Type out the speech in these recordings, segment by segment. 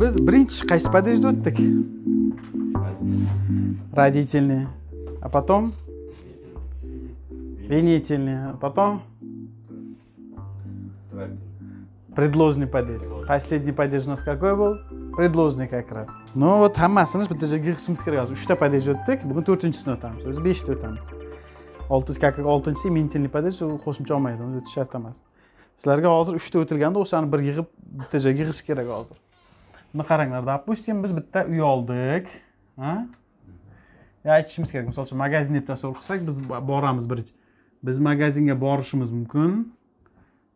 biz birinchi qaysi подъездda o'tdik родительный а потом винительный а потом предложный подъезд последний подъезд у нас какой был предложный как раз ну вот hammasini bitta joyga yig'ishimiz kerak hozir uchta падеж o'tdik bugun to'rtinchisini o'tamiz o'zi beshta o'tamiz olti как oltinchisi mentilniy падеж u qo'shimcha olmaydi uni o'tish shart emas sizlarga hozir uchta o'tilganda o'shani bir yig'ib bitta joyga yig'ish kerak hozir buni qaranglar допустим biz bitta uy oldik aytishimiz kerak misol uchun magazin deb tasavvur qilsak biz boramiz bir biz magazinga borishimiz mumkin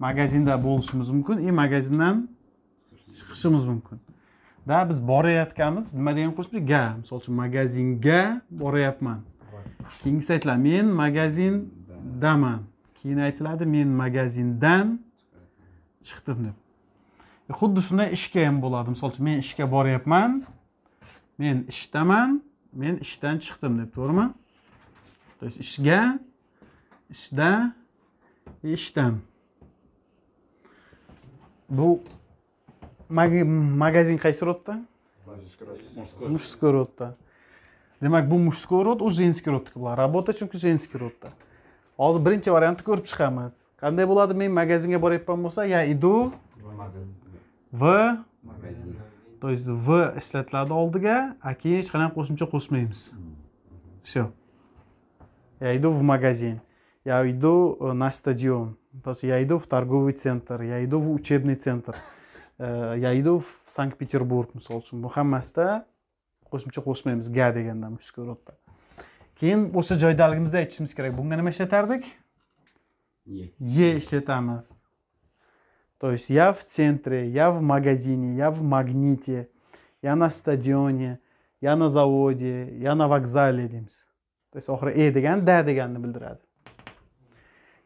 magazinda bo'lishimiz mumkin и magazindan chiqishimiz mumkin da biz borayotganmiz nima degan qo'shimcha ga misol uchun magazinga borayapman keyingisi aytiladi men magazindaman keyin aytiladi men magazindan chiqdim deb E, xuddi shunday ishga ham bo'ladi misol uchun men ishga boryapman men ishdaman men ishdan chiqdim deb to'g'rimi то есть ishga ishda ishdan bu magazin qaysi rodda мужской родda demak bu мужской род u женский родniki bo'ladi работа chunki женский родda hozir birinchi variantni ko'rib chiqamiz qanday bo'ladi men magazinga boryapman bo'lsa я иду в то есть в ishlatiladi oldiga а keyin hech qanaqa qo'shimcha qo'shmaymiz все я иду в магазин я иду э, на стадион то есть я иду в торговый центр я иду в учебный центр э, я иду в санкт петербург misol uchun bu hammasida qo'shimcha qo'shmaymiz ga deganda mushkuratda keyin o'sha joydaligimizda aytishimiz kerak bunga nima ishlatardik ye ishlatamiz То есть я в центре, я в магазине, я в магните, я на стадионе, я на заводе, я на вокзале. То есть охра и э, деган, да деген не білдіред.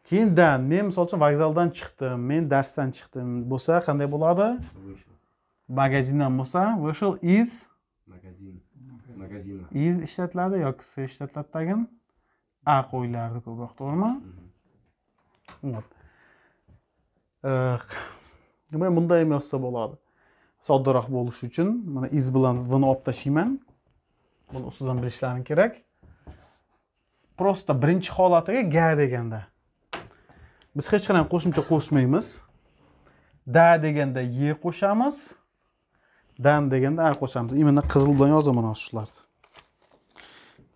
Кейін да, мен мысал үшін вокзалдан шықтым, мен дарстан шықтым. Боса, қандай болады? Вышел. Магазиннан боса, вышел из? Магазин. Магазина. Из іштетілады, як сөй іштетілады деген? А, қойларды көбірақ, дұрма? Вот. Eh, nima bunday emas bo'lsa bo'ladi soddaroq bo'lishi uchun mana iz bilan vni olib tashlayman buni ustidan bilishlaring kerak prosta birinchi holatiga ga deganda biz hech qanaqa qo'shimcha qo'shmaymiz da deganda ye qo'shamiz dan deganda a qo'shamiz именно qizil bilan yozaman mana shularni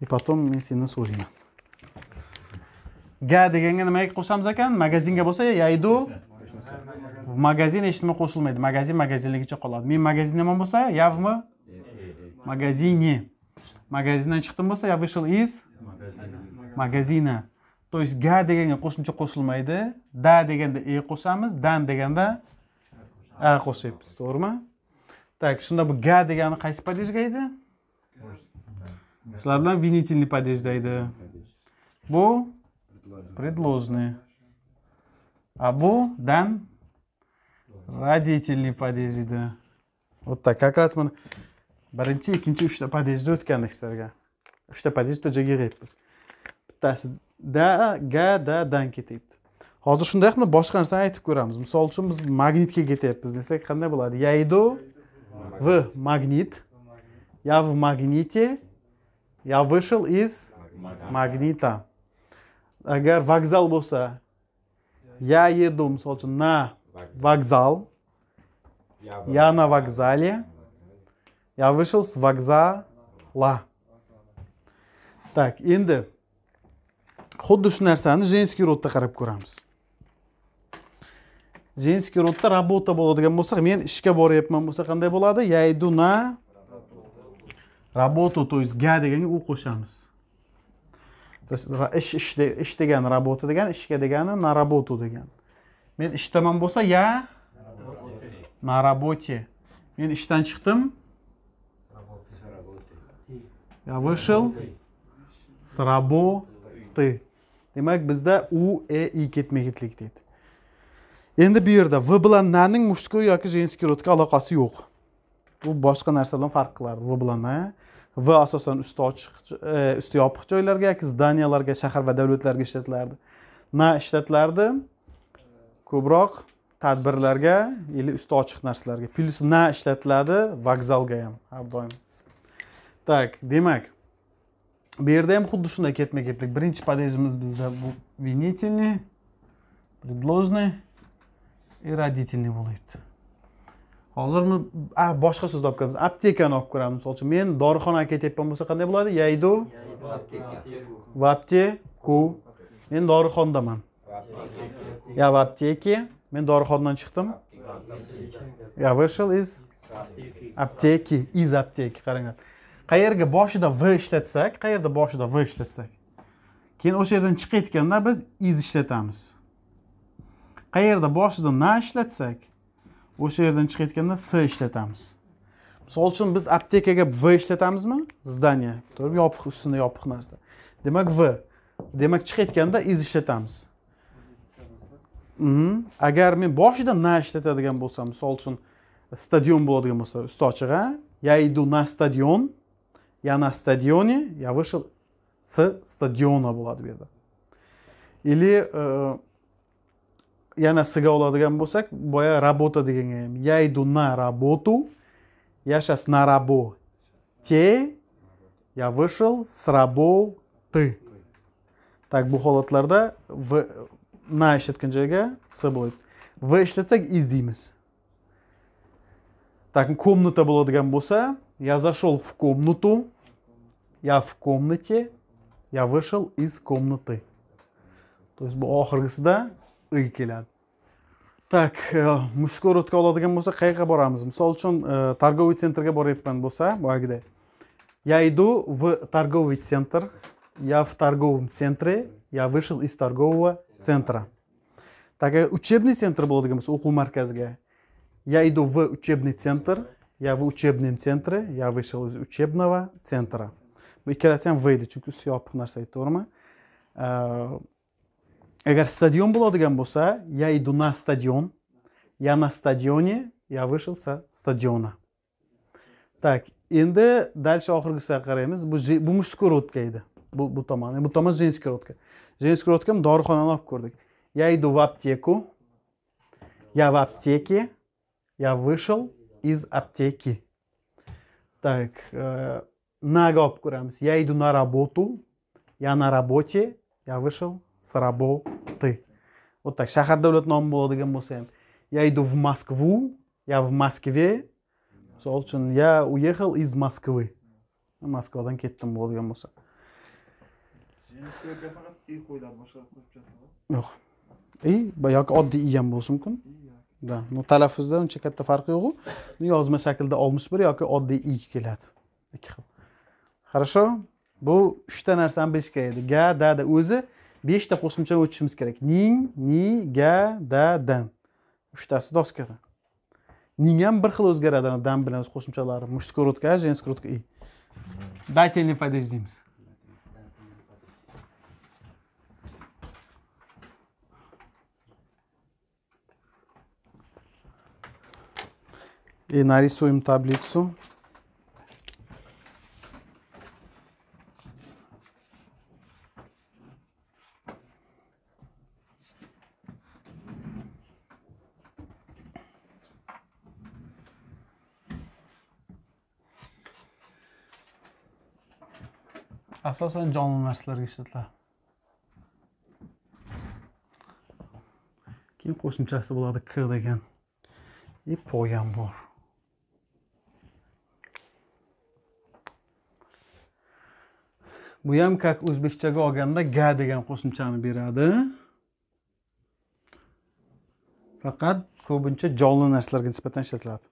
и потом men sendan so'rayman ga deganga nimaga qo'shamiz ekan magazinga bo'lsa yaydu v magazin hech nima qo'shilmaydi magazin magazinligicha qoladi men magazin nima bo'lsa я в магазине magazindan chiqdim bo'lsa я вышел из magazina то есть ga deganga qo'shimcha qo'shilmaydi da deganda e qo'shamiz dan deganda a qo'shyapmiz to'g'rimi так shunda bu ga degani qaysi падежga edi sizlar bilan винительный падежда edi bu предложный А bu dan родительный подъезжда. Вот так. Как раз мы birinchi ikkinchi uchta подъездda o'tgandik sizlarga uchta подъездda joyga qo'yibmiz bittasi da ga da dan ketyapti hozir shunday qilib boshqa narsani aytib ko'ramiz misol uchun biz magnitga ketyapmiz desak qanday bo'ladi yaydu v magnit я в магните я вышел из магнита agar vokzal bo'lsa Я еду мысалы үшін на вокзал. Я на вокзале. Я вышел с вокзала. Так, енді құдды үш нәрсені женский родта қарап көреміз женский родта работа болады деген болсақ мен ішке барыпмын болса қандай болады я иду на работу то есть га дегенге қосамыз то есть ish ish ish degani работа degani ishga degani на работу degani men ishdaman bo'lsa я на работе men ishdan chiqdim я вышел с работы demak bizda u e i ketma ketlik deydi endi bu yerda v bilan naning mushskoy yoki jenskiy rodga aloqasi yo'q u boshqa narsadan farq qiladi v bilan na va asosan usti ochiq e, usti yopiq joylarga yoki zdaniyalarga shahar va davlatlarga ishlatilardi na ishlatilardi ko'proq tadbirlarga или usti ochiq narsalarga plyus na ishlatiladi vokzalga ham har doim так demak bu yerda ham xuddi shunday ketma ketlik birinchi падежimiz bizda bu винительный предложный и родительный bo'lyapti hozirmi boshqa so'z olib kelamiz aptekani olib ko'ramiz misol uchun men dorixonaga aka bo'lsa qanday bo'ladi yaydu в аптеку men dorixondaman я в аптеке men dorixonadan chiqdim я вышел из аптеки из аптеки qaranglar qayerga boshida v ishlatsak qayerda boshida v ishlatsak keyin o'sha yerdan chiqayotganda biz iz ishlatamiz qayerda boshida na ishlatsak o'sha yerdan chiqayotganda s ishlatamiz misol uchun biz aptekaga v ishlatamizmi здание to'g'rimi yopiq ustunda yopiq narsa demak v demak chiqayotganda iz ishlatamiz mhm. agar men boshida na ishlatadigan bo'lsam misol uchun stadion bo'ladigan bo'lsa usti ochiq a я иду на stadion я на стадионе я вышел с стадиона bo'ladi bu yerda или yana sig'a oladigan bo'lsak boya работа deganga ham yaydu иду на работу я сейчас на работе я вышел с работы так bu holatlarda v na ishlatgan joyga s bo'ladi v ishlatsak iz deymiz так комната bo'ladigan bo'lsa я зашел в комнату я в комнате я вышел из комнаты то есть bu oxirgisida uy keladi так мужской o'tga oladigan bo'lsa qayerga boramiz misol uchun торговый e, sentrga boryapman bo'lsa boyagiday я иду в торговый центр я в торговом центре я вышел из торгового центра так agar учебный центр bo'ladigan bo'lsa o'quv markaziga я иду в учебный центр я в учебном центре я вышел из учебного центра bu ikkalasi ham v edi chunki usti yopiq narsa to'g'rimi agar stadion bo'ladigan bo'lsa я иду на стадион я на стадионе я вышел со стадиона так endi дальше oxirgisiga qaraymiz bu Бу мужской ротка edi бу bu tomon bu tomon женский ротка. женский родкам dorixonani olib ko'rdik я иду в аптеку я в аптеке я вышел из аптеки так naga olib ko'ramiz я иду на работу я на работе я вышел с работы. Вот так. Шахар Давлет nomi bo'ladigan bo'lsa ham. Я иду в Москву, я в Москве. Misol uchun, я уехал из Москвы. Moskvadan ketdim bo'ladigan bo'lsa. Yo'q. И yoki oddiy i ham bo'lishi mumkin. Да, ну talaffuzda uncha katta farqi yo'q. u Yozma shaklda 61 yoki oddiy i keladi. Ikki xil. Хорошо? Bu 3 ta narsani bilish kerak edi. Ga, da, da o'zi beshta qo'shimchani o'tishimiz kerak ning ni ga da dan uchtasi doskada ning ham bir xil o'zgaradi dan bilan o'z qo'shimchalari мужской рудка женский рудка и datelniy падеж deymiz и нарисуем таблицу asosan jonli narsalarga ishlatiladi keyin qo'shimchasi bo'ladi k degan и poyam bor bu ham как o'zbekchaga olganda ga degan qo'shimchani beradi faqat ko'pincha jonli narsalarga nisbatan ishlatiladi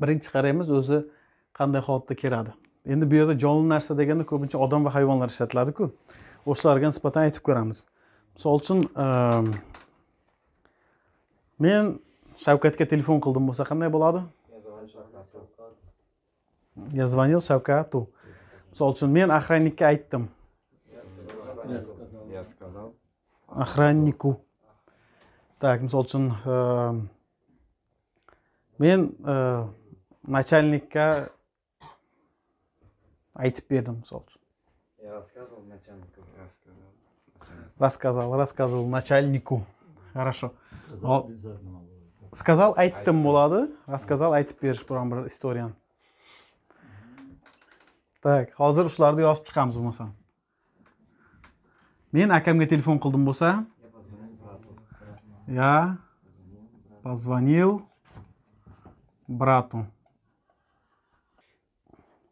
birinchi qaraymiz o'zi qanday holatda keladi endi bu yerda jonli narsa deganda ko'pincha odam va hayvonlar ishlatiladiku o'shalarga nisbatan aytib ko'ramiz misol uchun ehm, men shavkatga telefon qildim bo'lsa qanday bo'ladi я звонил shavkatu misol uchun men охранникka aytdim я сказал охраннику так misol uchun ehm, men начальникка ehm, айтып бердім сол үшін я рассказывал начальнику рассказал рассказывал начальнику хорошо сказал айттым болады рассказал айтып беріш бұрған бір историяны так қазір ұшыларды ұялысып шығамыз болмаса мен әкемге телефон қылдым болса я позвонил брату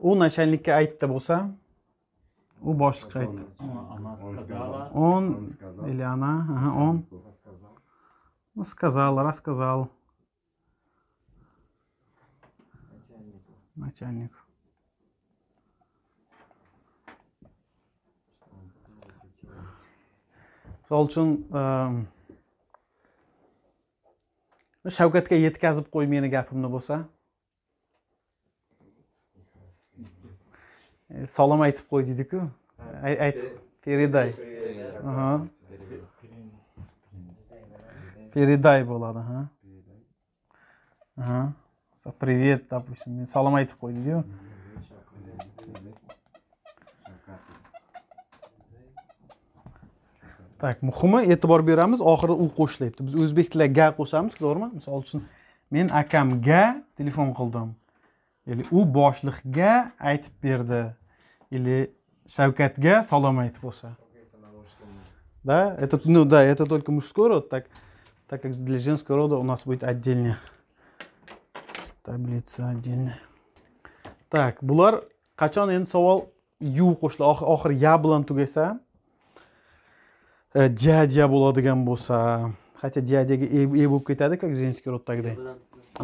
u начальникка aytdi bo'lsa u boshliqqa aytdi он или она ага, он сказал рассказал начальник misol uchun shavkatga yetkazib qo'y meni gapimni bo'lsa E, salom aytib qo'y deydiku ayt передай передай bo'ladi ha aha привет допустим men salom aytib qo'y deydiku так muhimi e'tibor beramiz oxirida u qo'shilyapti biz o'zbek tilida ga qo'shamiz to'g'rimi misol uchun men akamga telefon qildim или u boshliqga aytib berdi или Шавкатга Соломайт Пуса. Да, это, ну да, это только мужской род, так, так как для женского рода у нас будет отдельная таблица отдельная. Так, Булар, Качан энди савол Ю Кошла я билан тугаса э, Дядя боладиган Буса. Хотя дядя Ебубка кетади как женский род тогда.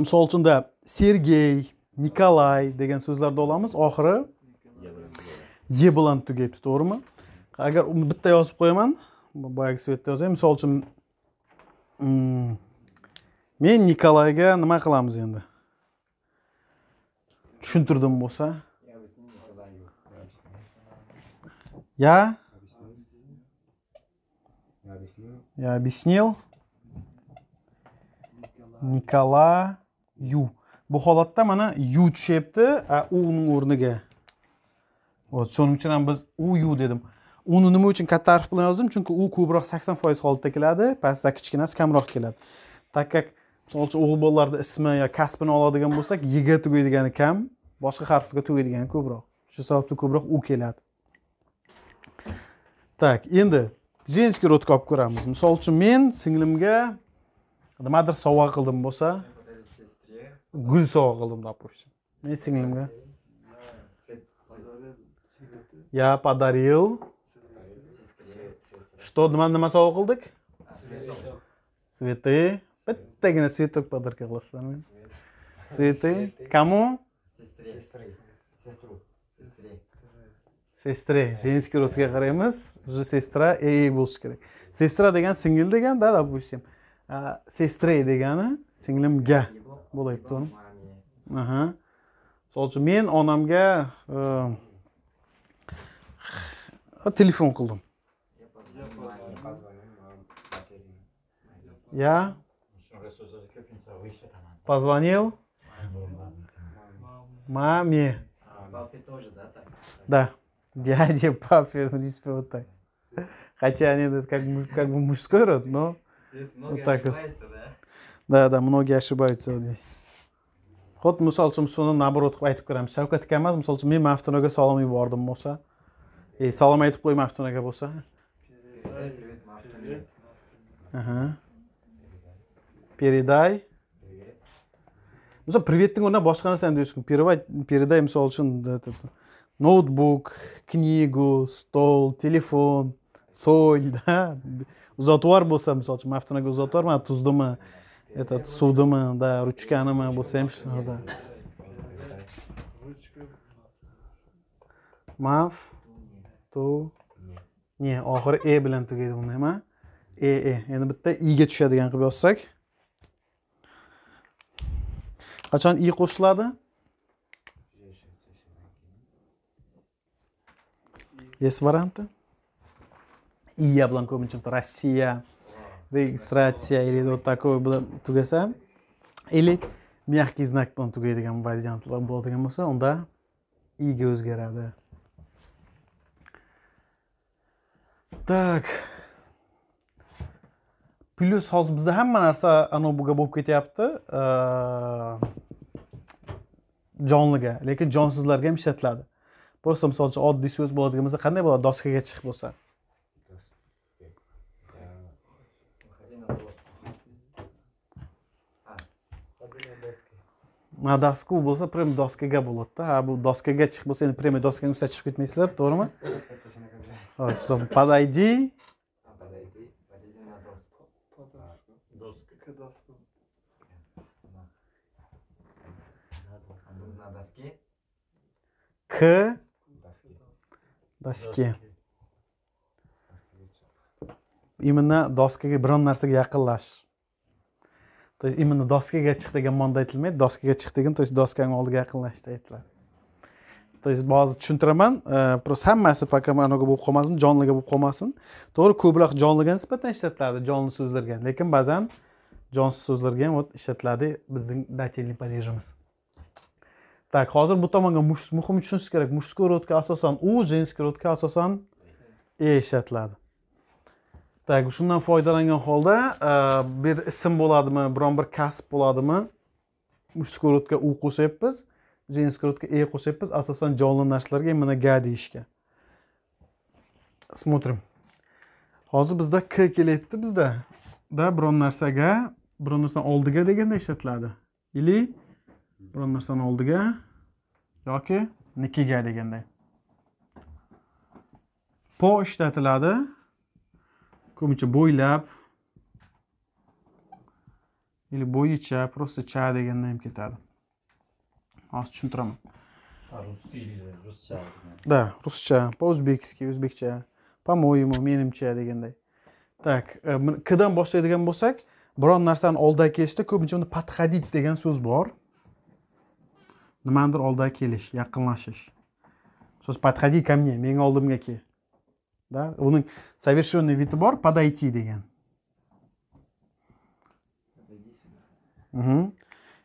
Солчин, да. Сергей, Николай, Деген Сузлар Доламус, Охра. е болантты деп тұр тоғры ма агар біттай жазып қоямын баяғы светте жазайын мысалы үшін мен николайға нема қыламыз енді түшүндүрдүм болса я я объяснил николаю бұл халатта мана ю түшепті а уның орныға shuning uchun ham biz uyu dedim uni nima uchun katta harf bilan yozdim chunki u ko'proq sakson foiz holatda keladi pastda kichkinasi kamroq keladi так как misol uchun o'g'il bolalarni ismi yo kasbini oladigan bo'lsak yga tugaydigani kam boshqa harflarga tugaydigani ko'proq shu sababli ko'proq u keladi так endi женский rodga olib ko'ramiz misol uchun men singlimga nimadir sovg'a qildim bo'lsa gul sovg'a qildim допустим men singlimga Я подарил. Что nima sovg'a qildik цветы bittagina цветок подарка qilasizlarmi цветы кому сестре sestre женский родga qaraymiz уже сестра ey bo'lishi kerak sestra degan singil да, допустим sestre degani singlimga Ага. uni sochi men onamga А телефон qildim я позвонил маме папе тоже да так да дяде папе в вот так хотя они это как бы как бы мужской род но вот так вот да да многие ошибаются вот здесь xuddi misol uchun shuni наоборот qilib aytib ko'ramiz shavkat akamiz misol uchun men mavtunoga salom yubordim bo'lsa E, salom aytib qo'y maftun aka bo'lsa передай misol privetning o'rnida boshqa narsani deyish mumkin передай misol uchun ноутбук книгу stol telefon соль да uzatib bo'lsa misol uchun maftun aka mana tuzdimi этот suvdimi да ruchkanimi bo'lsa ham ruchka maf tu ne oxiri e bilan tugaydi bunda ham e e endi bitta iga tushadigan qilib yozsak qachon i qo'shiladi есть варианты i bilan ko'pincha rossiya registratsiya или вот такой bilan tugasa или мягкий знак bilan tugaydigan variantlar bo'ladigan bo'lsa unda iga o'zgaradi так plyus hozir bizda hamma narsa anavi buga bo'lib ketyapti jonliga lekin jonsizlarga ham ishlatiladi просто misol uchun oddiy so'z bo'ladigan bo'lsa qanday bo'ladi doskaga chiq bo'lsa на доску bo'lsa прям доскага bo'ladida ha bu doskaga chiq bo'lsa endi прямой doskani ustida chiqib ketmaysizlar to'g'rimi Потом подойди. Подойди. Подойди на доску. Доска. Доска. На доске. К dosga именно доскаga biron narsaga yaqinlash то есть именно доскаga chiq degan ma'noda aytilmaydi doskaga chiq degan то есть doskani oldiga yaqinlashda aytiladi то есть ba'zi tushuntiraman э, просто hammasi пока anaqa bo'lib qolmasin jonliga bo'lib qolmasin to'g'ri ko'proq jonliga nisbatan ishlatiladi jonli so'zlarga lekin ba'zan jonsiz so'zlarga ham вот ishlatiladi bizning datelniy падежimiz так hozir bu tomonga muhim tushunish kerak мужской rodga asosan u женский rodga asosan e ishlatiladi так shundan foydalangan holda э, bir ism bo'ladimi biron bir kasb bo'ladimi мужской rodga u qo'shyapmiz kurtka e qo'shyapmiz asosan jonli narsalarga mana g deyishga смотрим hozir bizda k kelyapti bizda da biron narsaga biron narsani oldiga deganda ishlatiladi или biron narsani oldiga yoki nikiga deganday po ishlatiladi ko'pincha bo'ylab или bo'yicha просто cha deganda ham ketadi hozir tushuntiraman ruscha да ruscha по o'zbekский o'zbekcha по моему menimcha deganday так э, kdan boshlaydigan bo'lsak biron narsani oldiga kelishda ko'pincha unda подходить degan so'z bor nimanidir oldiga kelish yaqinlashish so'z подходи ко мне meni oldimga kel да uning совершенный vidi bor подойти degan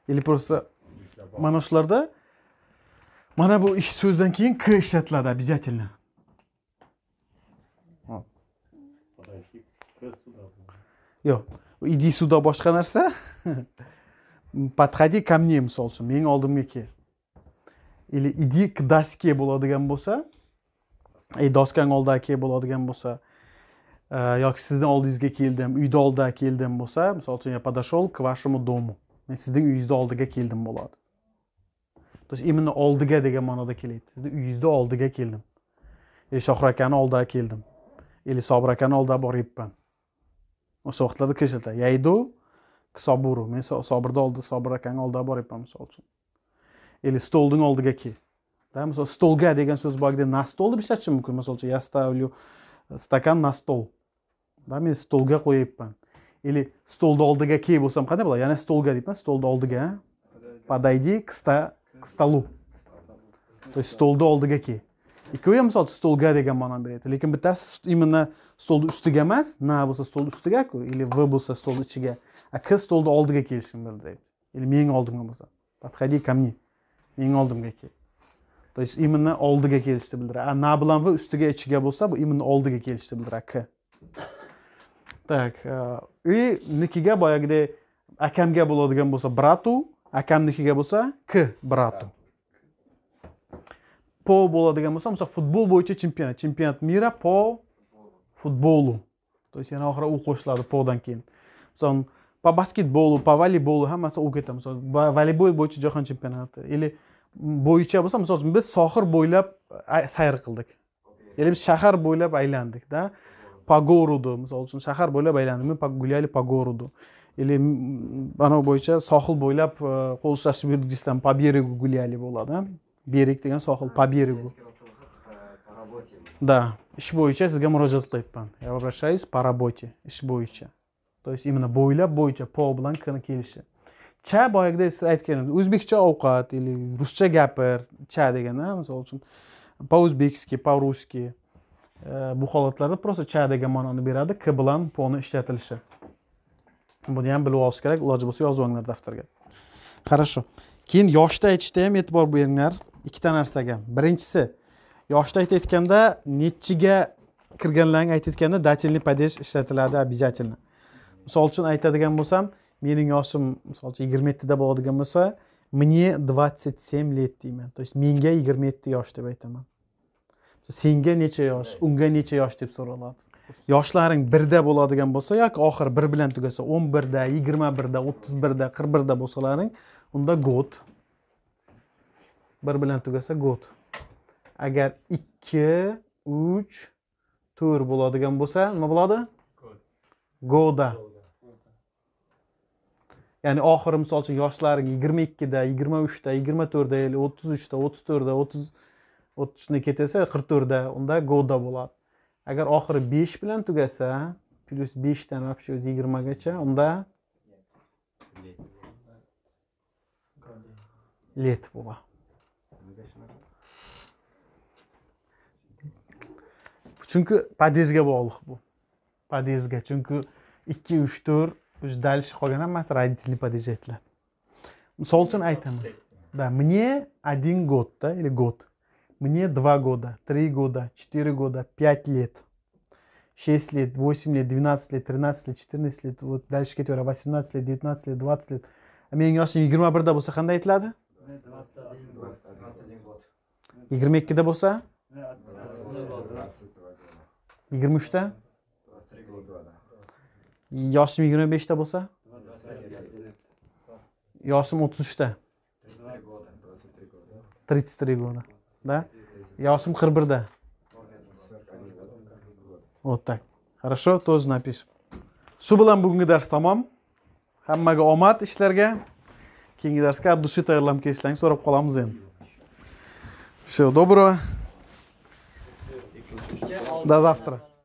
или просто mana shularda mana bu ikki so'zdan keyin k ishlatiladi обязательно yo'q иди сюда boshqa narsa подходи ко мне misol uchun meni oldimga kel или иди к доске bo'ladigan bo'lsa ey doskang oldiga kel bo'ladigan bo'lsa э, yoki sizni oldingizga keldim uyni oldiga keldim bo'lsa misol uchun я подошел к вашему дому men sizning uyingizni oldiga keldim bo'ladi то есть именно oldiga degan ma'noda kelayapti sizni uyingizni oldiga keldim или shohir akani oldiga keldim или sobir akani oldiga boryapman o'sha vaqtlarda ko'rsatadi yaydu soburu men sobirni oldi sobir akani oldiga boryapman misol uchun или stolning oldiga kel да misol stolga degan so'z borgida na stol deb ishlatish mumkin misol uchun я ставлю stakan э, на stol да men stolga qo'yyapman или stolni oldiga kel bo'lsam qanday bo'ladi yana stolga deyman stolni oldiga подойди к к столу. То есть стол долдыга ки. И кто я мысал, стол гадыга манан берет. Или кем бетас именно стол устыга мэс, на буса стол устыга ку, или в буса стол ичиге. А к стол долдыга ки ильсин бердейт. Или мен олдымга мысал. Подходи ко мне. Мен олдымга ки. То есть именно олдыга ки ильсин бердейт. А на булан вы устыга ичиге буса, бу именно олдыга ки ильсин бердейт. К. Так. Э, и никиге боя, где... Акамге болады ген болса брату, akamnikiga bo'lsa k bratu po bo'ladigan bo'lsa misol futbol bo'yicha chempionat chempionat mira po futbolu то есть yana oxiri u qo'shiladi podan keyin misol по basketbolu по voleybolu hammasi u ketadi misol voleybol bo'yicha jahon chempionati или bo'yicha bo'lsa misol uchun biz sohir bo'ylab sayr qildik или biz shahar bo'ylab aylandik да по городу misol uchun shahar bo'ylab aylandik мы погуляли по городу или anavi bo'yicha sohil bo'ylab qo'zg'ash belgisidan по берегу гуляли болады bereg degan sohil по берегу да ish bo'yicha sizga murojaat qilyapman я обращаюсь по работе ish bo'yicha то есть именно bo'ylab bo'yicha по билан kni kelishi cha boyagida siz aytgan o'zbekcha ovqat или ruscha gapir cha а misol uchun по узбекски по русски bu э, holatlarda просто cha degan ma'noni beradi k bilan пони ishlatilishi buni ham bilib olish kerak iloji bo'lsa yozib olinglar daftarga хорошо keyin yoshni aytishda ham e'tibor beringlar ikkita narsaga birinchisi yoshda aytayotganda nechiga kirganlarni aytayotganda datelniy падеж ishlatiladi обязательно misol uchun aytadigan bo'lsam mening yoshim misol uchun yigirma yettida bo'ladigan bo'lsa мне двадцать семь лет deyman то есть menga yigirma yetti yosh deb aytaman senga necha yosh unga necha yosh deb so'raladi yoshlaring birda bo'ladigan bo'lsa yoki oxiri bir bilan tugasa o'n birda yigirma birda o'ttiz birda qirq birda bo'lsalaring unda god bir bilan tugasa god agar ikki uch to'rt bo'ladigan bo'lsa nima bo'ladi goda ya'ni oxiri misol uchun yoshlaring yigirma ikkida yigirma uchda yigirma to'rtda o'ttiz uchda o'ttiz to'rtda o'ttiz o'ttiz o'ttizni ketsa qirq to'rtda unda goda bo'ladi agar oxiri besh bilan tugasa plyus beshdan вообще o'zi yigirmagacha unda let bo'lgan chunki podezga bog'liq bu podezga chunki ikki uch to'rt уже дальше qolgan hammasi родительный подез aytiladi misol uchun aytaman да мне один да или год Мне 2 года, 3 года, 4 года, 5 лет, 6 лет, 8 лет, 12 лет, 13 лет, 14 лет, вот дальше ketaveradi восемнадцать лет, 19 лет, 20 лет менің yoshim yigirma birda bo'lsa qanday aytiladi yigirma ikkida bo'lsa yigirma uchda yoshim yigirma beshda bo'lsa yoshim o'ttiz uchda тридцать три года Да? Я 8.41. Вот так. Хорошо, тоже напишем. Shu bilan bugungi dars tamom. Hammaga omad ishlarga. Keyingi darsga abdushi tayyorlanib kelishlarni so'rab qolamiz endi. Всё, доброго. До завтра.